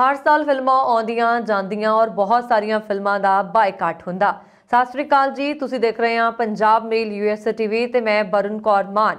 ਹਰ ਸਾਲ ਫਿਲਮਾਂ ਆਉਂਦੀਆਂ ਜਾਂਦੀਆਂ ਔਰ ਬਹੁਤ ਸਾਰੀਆਂ ਫਿਲਮਾਂ ਦਾ ਬਾਈਕਾਟ ਹੁੰਦਾ ਸਤਿ ਸ੍ਰੀ ਅਕਾਲ ਜੀ ਤੁਸੀਂ ਦੇਖ ਰਹੇ ਆ ਪੰਜਾਬ ਮੇਲ ਯੂਐਸ ਟੀਵੀ ਤੇ ਮੈਂ ਬਰਨ ਕੌਰ ਮਾਨ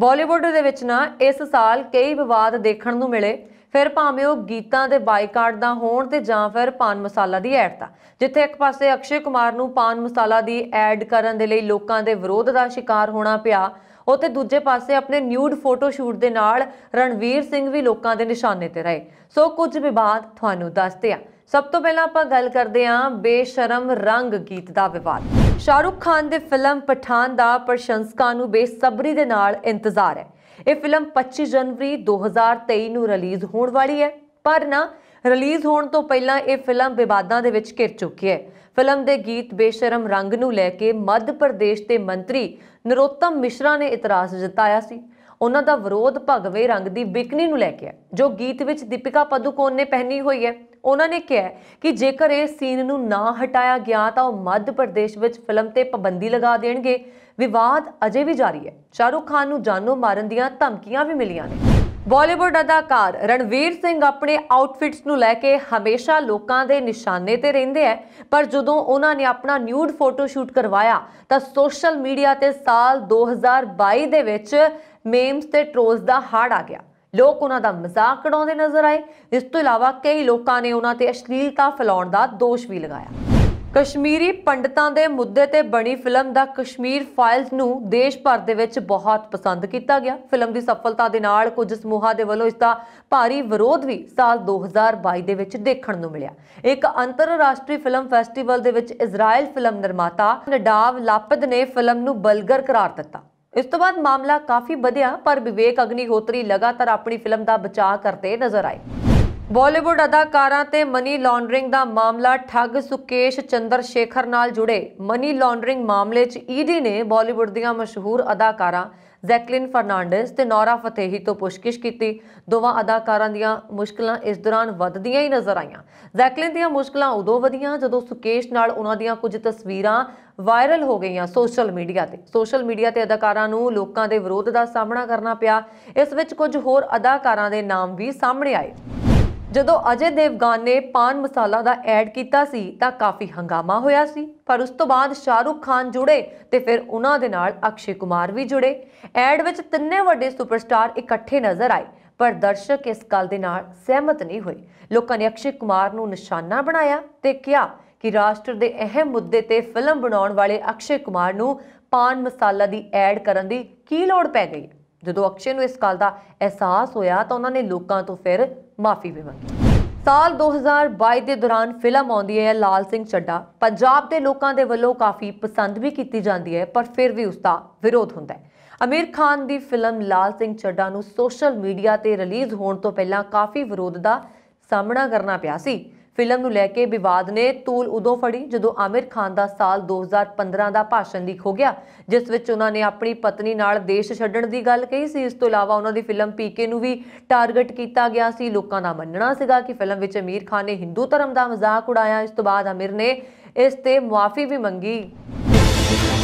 ਬਾਲੀਵੁੱਡ ਦੇ ਵਿੱਚ ਨਾ ਇਸ ਸਾਲ ਕਈ ਵਿਵਾਦ ਦੇਖਣ ਨੂੰ ਮਿਲੇ ਫਿਰ ਭਾਵੇਂ ਉਹ ਗੀਤਾਂ ਦੇ ਬਾਈਕਾਟ ਦਾ ਹੋਣ ਤੇ ਜਾਂ ਫਿਰ ਪਾਨ ਮਸਾਲਾ ਦੀ ਐਡ ਦਾ ਜਿੱਥੇ ਇੱਕ ਪਾਸੇ ਅਕਸ਼ੇ ਕੁਮਾਰ ਨੂੰ ਪਾਨ ਮਸਾਲਾ ਦੀ ਐਡ ਕਰਨ ਦੇ ਲਈ ਲੋਕਾਂ ਦੇ ਵਿਰੋਧ ਦਾ ਸ਼ਿਕਾਰ ਹੋਣਾ ਪਿਆ ਉਤੇ ਦੂਜੇ ਪਾਸੇ ਆਪਣੇ ਨਿਊਡ ਫੋਟੋ ਸ਼ੂਟ ਦੇ ਨਾਲ ਰਣਵੀਰ ਸਿੰਘ ਵੀ ਲੋਕਾਂ ਦੇ ਨਿਸ਼ਾਨੇ ਤੇ ਰਹੇ ਸੋ ਕੁਝ ਵਿਵਾਦ ਤੁਹਾਨੂੰ ਦੱਸਦੇ ਆ ਸਭ ਤੋਂ ਪਹਿਲਾਂ ਆਪਾਂ ਗੱਲ ਕਰਦੇ ਆ ਬੇਸ਼ਰਮ ਰੰਗ ਗੀਤ ਦਾ ਵਿਵਾਦ ਸ਼ਾਹਰੁਖ ਖਾਨ ਦੇ ਫਿਲਮ ਪਠਾਨ ਦਾ ਪ੍ਰਸ਼ੰਸਕਾਂ ਨੂੰ ਬੇਸਬਰੀ ਦੇ ਨਾਲ ਇੰਤਜ਼ਾਰ ਹੈ ਇਹ ਫਿਲਮ 25 ਜਨਵਰੀ 2023 ਨੂੰ ਰਿਲੀਜ਼ ਹੋਣ ਵਾਲੀ ਹੈ ਪਰ ਨਾ ਰਿਲੀਜ਼ ਹੋਣ ਤੋਂ ਪਹਿਲਾਂ ਇਹ ਫਿਲਮ ਵਿਵਾਦਾਂ ਦੇ ਵਿੱਚ ਘਿਰ ਚੁੱਕੀ ਹੈ ਫਿਲਮ ਦੇ ਗੀਤ ਬੇਸ਼ਰਮ ਰੰਗ ਨੂੰ ਲੈ ਕੇ ਮੱਧ ਪ੍ਰਦੇਸ਼ ਦੇ ਮੰਤਰੀ ਨਰੋਤਮ ਮਿਸ਼ਰਾ ਨੇ ਇਤਰਾਜ਼ ਜਤਾਇਆ ਸੀ ਉਹਨਾਂ ਦਾ ਵਿਰੋਧ ਭਗਵੇ ਰੰਗ ਦੀ ਬਿਕਨੀ ਨੂੰ ਲੈ ਕੇ ਹੈ ਜੋ ਗੀਤ ਵਿੱਚ ਦੀਪਿਕਾ ਪਦੂਕੋਨ ਨੇ ਪਹਿਨੀ ਹੋਈ ਹੈ ਉਹਨਾਂ ਨੇ ਕਿਹਾ ਕਿ ਜੇਕਰ ਇਹ ਸੀਨ ਨੂੰ ਨਾ ਹਟਾਇਆ ਗਿਆ ਤਾਂ ਉਹ ਮੱਧ ਪ੍ਰਦੇਸ਼ ਵਿੱਚ ਫਿਲਮ ਤੇ ਪਾਬੰਦੀ ਲਗਾ ਦੇਣਗੇ ਵਿਵਾਦ ਅਜੇ ਵੀ ਜਾਰੀ ਹੈ ਸ਼ਾਹਰੁਖ ਖਾਨ ਨੂੰ ਜਾਨੋਂ ਮਾਰਨ ਦੀਆਂ ਧਮਕੀਆਂ ਵੀ ਮਿਲੀਆਂ ਨੇ ਬਾਲੀਵੁੱਡ ਅਦਾਕਾਰ ਰਣਵੀਰ ਸਿੰਘ ਆਪਣੇ ਆਊਟਫਿਟਸ ਨੂੰ ਲੈ ਕੇ ਹਮੇਸ਼ਾ ਲੋਕਾਂ ਦੇ ਨਿਸ਼ਾਨੇ ਤੇ ਰਹਿੰਦੇ ਆ ਪਰ ਜਦੋਂ ਉਹਨਾਂ ਨੇ ਆਪਣਾ ਨਿਊਡ ਫੋਟੋ ਸ਼ੂਟ ਕਰਵਾਇਆ ਤਾਂ ਸੋਸ਼ਲ ਮੀਡੀਆ ਤੇ ਸਾਲ 2022 ਦੇ ਵਿੱਚ ਮੀਮਸ ਤੇ ਟ੍ਰੋਲਸ ਦਾ ਹੜ ਆ ਗਿਆ ਲੋਕ ਉਹਨਾਂ ਦਾ ਮਜ਼ਾਕ ਉਡਾਉਂਦੇ ਨਜ਼ਰ ਆਏ ਇਸ ਤੋਂ ਇਲਾਵਾ ਕਈ ਲੋਕਾਂ ਨੇ ਉਹਨਾਂ ਤੇ ਅਸ਼ਲੀਲਤਾ ਫੈਲਾਉਣ ਦਾ ਦੋਸ਼ ਵੀ ਲਗਾਇਆ ਕਸ਼ਮੀਰੀ ਪੰਡਤਾਂ ਦੇ ਮੁੱਦੇ ਤੇ ਬਣੀ ਫਿਲਮ ਦਾ ਕਸ਼ਮੀਰ ਫਾਈਲਸ ਨੂੰ ਦੇਸ਼ ਭਰ ਦੇ ਵਿੱਚ ਬਹੁਤ ਪਸੰਦ ਕੀਤਾ ਗਿਆ ਫਿਲਮ ਦੀ ਸਫਲਤਾ ਦੇ ਨਾਲ ਕੁਝ ਸਮੂਹਾਂ ਦੇ ਵੱਲੋਂ ਇਸ ਦਾ ਭਾਰੀ ਵਿਰੋਧ ਵੀ ਸਾਲ 2022 ਦੇ ਵਿੱਚ ਦੇਖਣ ਨੂੰ ਮਿਲਿਆ ਇੱਕ ਅੰਤਰਰਾਸ਼ਟਰੀ ਫਿਲਮ ਫੈਸਟੀਵਲ ਦੇ ਵਿੱਚ ਇਜ਼ਰਾਈਲ ਫਿਲਮ ਨਿਰਮਾਤਾ ਨਡਾਵ ਲਾਪਦ ਨੇ ਫਿਲਮ ਨੂੰ ਬਲਗਰ ਕਰਾਰ ਦਿੱਤਾ ਇਸ ਤੋਂ ਬਾਅਦ ਮਾਮਲਾ ਕਾਫੀ ਵਧਿਆ ਪਰ ਵਿਵੇਕ ਅਗਨੀ ਹੋਤਰੀ ਲਗਾਤਾਰ ਆਪਣੀ ਫਿਲਮ ਦਾ ਬਚਾਅ ਕਰਦੇ ਨਜ਼ਰ ਆਏ ਬਾਲੀਵੁੱਡ ਅਦਾਕਾਰਾਂ ਤੇ ਮਨੀ ਲਾਂਡਰਿੰਗ ਦਾ ਮਾਮਲਾ ਠੱਗ ਸੁਕੇਸ਼ ਚੰਦਰ ਸ਼ੇਖਰ ਨਾਲ ਜੁੜੇ ਮਨੀ ਲਾਂਡਰਿੰਗ ਮਾਮਲੇ 'ਚ ਈਡੀ e ਨੇ ਬਾਲੀਵੁੱਡ ਦੀਆਂ ਮਸ਼ਹੂਰ ਅਦਾਕਾਰਾਂ ਜ਼ੈਕਲਿਨ ਫਰਨਾਂਡez ਤੇ ਨੌਰਾ ਫਤੇਹੀ ਤੋਂ ਪੁੱਛਗਿੱਛ ਕੀਤੀ ਦੋਵਾਂ ਅਦਾਕਾਰਾਂ ਦੀਆਂ ਮੁਸ਼ਕਲਾਂ ਇਸ ਦੌਰਾਨ ਵੱਧਦੀਆਂ ਹੀ ਨਜ਼ਰ ਆਈਆਂ ਜ਼ੈਕਲਿਨ ਦੀਆਂ ਮੁਸ਼ਕਲਾਂ ਉਦੋਂ ਵਧੀਆਂ ਜਦੋਂ ਸੁਕੇਸ਼ ਨਾਲ ਉਹਨਾਂ ਦੀਆਂ ਕੁਝ ਤਸਵੀਰਾਂ ਵਾਇਰਲ ਹੋ ਗਈਆਂ ਸੋਸ਼ਲ ਮੀਡੀਆ ਤੇ ਸੋਸ਼ਲ ਮੀਡੀਆ ਤੇ ਅਦਾਕਾਰਾਂ ਨੂੰ ਲੋਕਾਂ ਦੇ ਵਿਰੋਧ ਦਾ ਸਾਹਮਣਾ ਕਰਨਾ ਪਿਆ ਇਸ ਵਿੱਚ ਕੁਝ ਹੋਰ ਅਦਾਕਾਰਾਂ ਦੇ ਨਾਮ ਵੀ ਸਾਹਮਣੇ ਆਏ ਜਦੋਂ ਅਜੇ ਦੇਵਗਨ ਨੇ ਪਾਨ ਮਸਾਲਾ ਦਾ ਐਡ ਕੀਤਾ ਸੀ ਤਾਂ ਕਾਫੀ ਹੰਗਾਮਾ ਹੋਇਆ ਸੀ ਪਰ ਉਸ ਤੋਂ ਬਾਅਦ ਸ਼ਾਹਰੁਖ ਖਾਨ ਜੁੜੇ ਤੇ ਫਿਰ ਉਹਨਾਂ ਦੇ ਨਾਲ ਅਕਸ਼ੇ ਕੁਮਾਰ ਵੀ ਜੁੜੇ ਐਡ ਵਿੱਚ ਤਿੰਨੇ ਵੱਡੇ ਸੁਪਰਸਟਾਰ ਇਕੱਠੇ ਨਜ਼ਰ ਆਏ ਪਰ ਦਰਸ਼ਕ ਇਸ ਗੱਲ ਦੇ ਨਾਲ ਸਹਿਮਤ ਨਹੀਂ ਹੋਏ ਲੋਕਾਂ ਨੇ ਅਕਸ਼ੇ ਕੁਮਾਰ ਨੂੰ ਨਿਸ਼ਾਨਾ ਬਣਾਇਆ ਤੇ ਕਿਹਾ ਕਿ ਰਾਸ਼ਟਰ ਦੇ ਅਹਿਮ ਮੁੱਦੇ ਤੇ ਫਿਲਮ ਬਣਾਉਣ ਵਾਲੇ ਅਕਸ਼ੇ ਕੁਮਾਰ ਨੂੰ ਪਾਨ ਮਸਾਲਾ ਦੀ ਐਡ ਕਰਨ ਦੀ ਕੀ ਲੋੜ ਪੈ ਗਈ ਜਦੋਂ ਅਕਸ਼ੇ ਨੂੰ ਇਸ ਗੱਲ ਦਾ ਅਹਿਸਾਸ ਹੋਇਆ ਤਾਂ ਉਹਨਾਂ ਨੇ ਲੋਕਾਂ ਤੋਂ ਫਿਰ ਮਾਫੀ ਵੀ ਮੰਗੀ ਸਾਲ 2022 ਦੇ ਦੌਰਾਨ ਫਿਲਮ ਆਉਂਦੀ ਹੈ ਲਾਲ ਸਿੰਘ ਛੱਡਾ ਪੰਜਾਬ ਦੇ ਲੋਕਾਂ ਦੇ ਵੱਲੋਂ ਕਾਫੀ ਪਸੰਦ ਵੀ ਕੀਤੀ ਜਾਂਦੀ ਹੈ ਪਰ ਫਿਰ ਵੀ ਉਸ ਦਾ ਵਿਰੋਧ ਹੁੰਦਾ ਹੈ ਅਮੀਰ ਖਾਨ ਦੀ ਫਿਲਮ ਲਾਲ ਸਿੰਘ ਛੱਡਾ ਨੂੰ ਸੋਸ਼ਲ ਮੀਡੀਆ ਤੇ ਰਿਲੀਜ਼ ਹੋਣ ਤੋਂ ਪਹਿਲਾਂ ਕਾਫੀ ਵਿਰੋਧ ਦਾ ਸਾਹਮਣਾ ਕਰਨਾ ਪਿਆ ਸੀ ਫਿਲਮ ਨੂੰ ਲੈ ਕੇ ਵਿਵਾਦ ਨੇ ਤੂਲ ਉਦੋਂ ਫੜੀ ਜਦੋਂ ਆਮਿਰ ਖਾਨ ਦਾ ਸਾਲ 2015 ਦਾ ਭਾਸ਼ਣ ਲੀਕ ਹੋ ਗਿਆ ਜਿਸ ਵਿੱਚ ਉਹਨਾਂ ਨੇ ਆਪਣੀ ਪਤਨੀ ਨਾਲ ਦੇਸ਼ ਛੱਡਣ ਦੀ ਗੱਲ ਕਹੀ ਸੀ ਇਸ ਤੋਂ ਇਲਾਵਾ ਉਹਨਾਂ ਦੀ ਫਿਲਮ ਪੀਕੇ ਨੂੰ ਵੀ ਟਾਰਗੇਟ ਕੀਤਾ ਗਿਆ ਸੀ ਲੋਕਾਂ ਦਾ ਮੰਨਣਾ ਸੀਗਾ ਕਿ ਫਿਲਮ ਵਿੱਚ ਅਮੀਰ ਖਾਨ ਨੇ ਹਿੰਦੂ ਧਰਮ ਦਾ ਮਜ਼ਾਕ ਉਡਾਇਆ ਇਸ ਤੋਂ ਬਾਅਦ ਆਮਿਰ ਨੇ ਇਸ ਤੇ ਮੁਆਫੀ ਵੀ ਮੰਗੀ